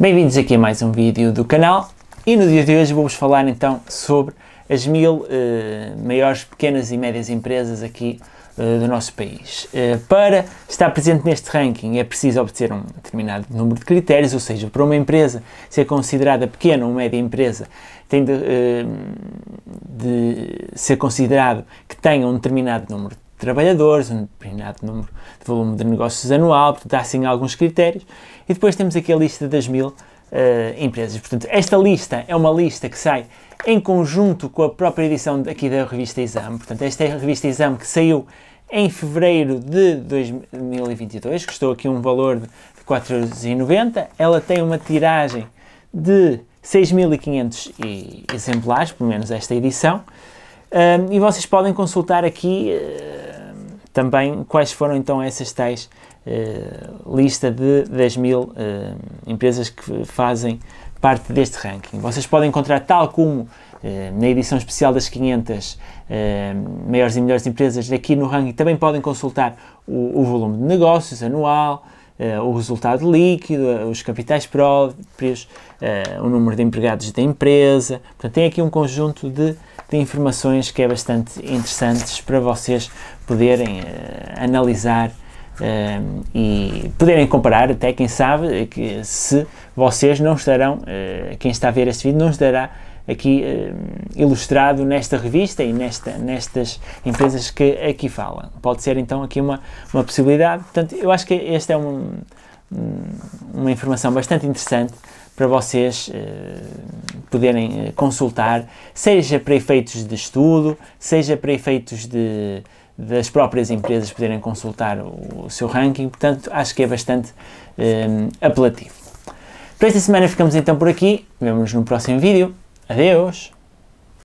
Bem-vindos aqui a mais um vídeo do canal e no dia de hoje vou-vos falar então sobre as mil eh, maiores pequenas e médias empresas aqui eh, do nosso país. Eh, para estar presente neste ranking é preciso obter um determinado número de critérios, ou seja, para uma empresa ser considerada pequena ou média empresa tem de, de ser considerado que tenha um determinado número de trabalhadores, um determinado número de volume de negócios anual, portanto, há sim alguns critérios. E depois temos aqui a lista das mil uh, empresas. Portanto, esta lista é uma lista que sai em conjunto com a própria edição aqui da revista Exame. Portanto, esta é a revista Exame que saiu em fevereiro de 2022, custou aqui um valor de 4,90. Ela tem uma tiragem de 6.500 exemplares, pelo menos esta edição. Um, e vocês podem consultar aqui eh, também quais foram então essas tais uh, lista de 10 mil eh, empresas que fazem parte deste ranking. Vocês podem encontrar, tal como eh, na edição especial das 500 maiores e melhores empresas, aqui no ranking também podem consultar o, o volume de negócios anual, o resultado líquido, os capitais próprios, o número de empregados da empresa. Portanto, tem aqui um conjunto de de informações que é bastante interessantes para vocês poderem uh, analisar eh, e poderem comparar até quem sabe eh, que se vocês não estarão uh, quem está a ver este vídeo não estará aqui uh, ilustrado nesta revista e nesta, nestas empresas que aqui falam pode ser então aqui uma, uma possibilidade portanto eu acho que esta é um, uma informação bastante interessante para vocês uh, poderem eh, consultar, seja para efeitos de estudo, seja para efeitos de, das próprias empresas poderem consultar o, o seu ranking. Portanto, acho que é bastante um, ehm, apelativo. Para esta semana ficamos então por aqui. Vemo-nos no próximo vídeo. Adeus!